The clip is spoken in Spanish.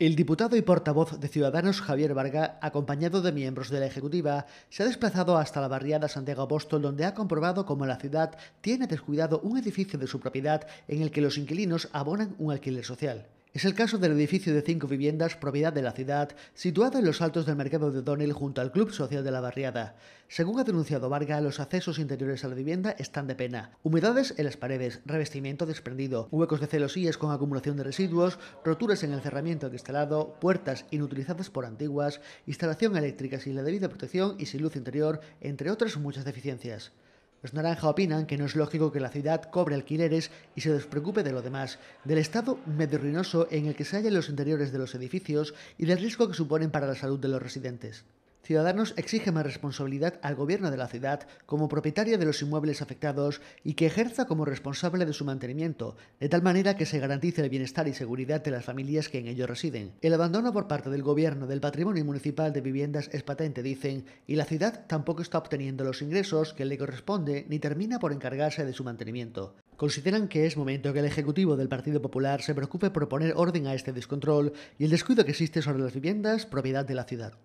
El diputado y portavoz de Ciudadanos Javier Varga, acompañado de miembros de la Ejecutiva, se ha desplazado hasta la barriada Santiago Apóstol, donde ha comprobado cómo la ciudad tiene descuidado un edificio de su propiedad en el que los inquilinos abonan un alquiler social. Es el caso del edificio de cinco viviendas propiedad de la ciudad, situado en los altos del mercado de O'Donnell junto al Club Social de la Barriada. Según ha denunciado Varga, los accesos interiores a la vivienda están de pena. Humedades en las paredes, revestimiento desprendido, huecos de celosías con acumulación de residuos, roturas en el cerramiento instalado, puertas inutilizadas por antiguas, instalación eléctrica sin la debida protección y sin luz interior, entre otras muchas deficiencias. Los naranja opinan que no es lógico que la ciudad cobre alquileres y se despreocupe de lo demás, del estado medio ruinoso en el que se hallan los interiores de los edificios y del riesgo que suponen para la salud de los residentes. Ciudadanos exige más responsabilidad al gobierno de la ciudad como propietario de los inmuebles afectados y que ejerza como responsable de su mantenimiento, de tal manera que se garantice el bienestar y seguridad de las familias que en ellos residen. El abandono por parte del gobierno del patrimonio municipal de viviendas es patente, dicen, y la ciudad tampoco está obteniendo los ingresos que le corresponde ni termina por encargarse de su mantenimiento. Consideran que es momento que el Ejecutivo del Partido Popular se preocupe por poner orden a este descontrol y el descuido que existe sobre las viviendas propiedad de la ciudad.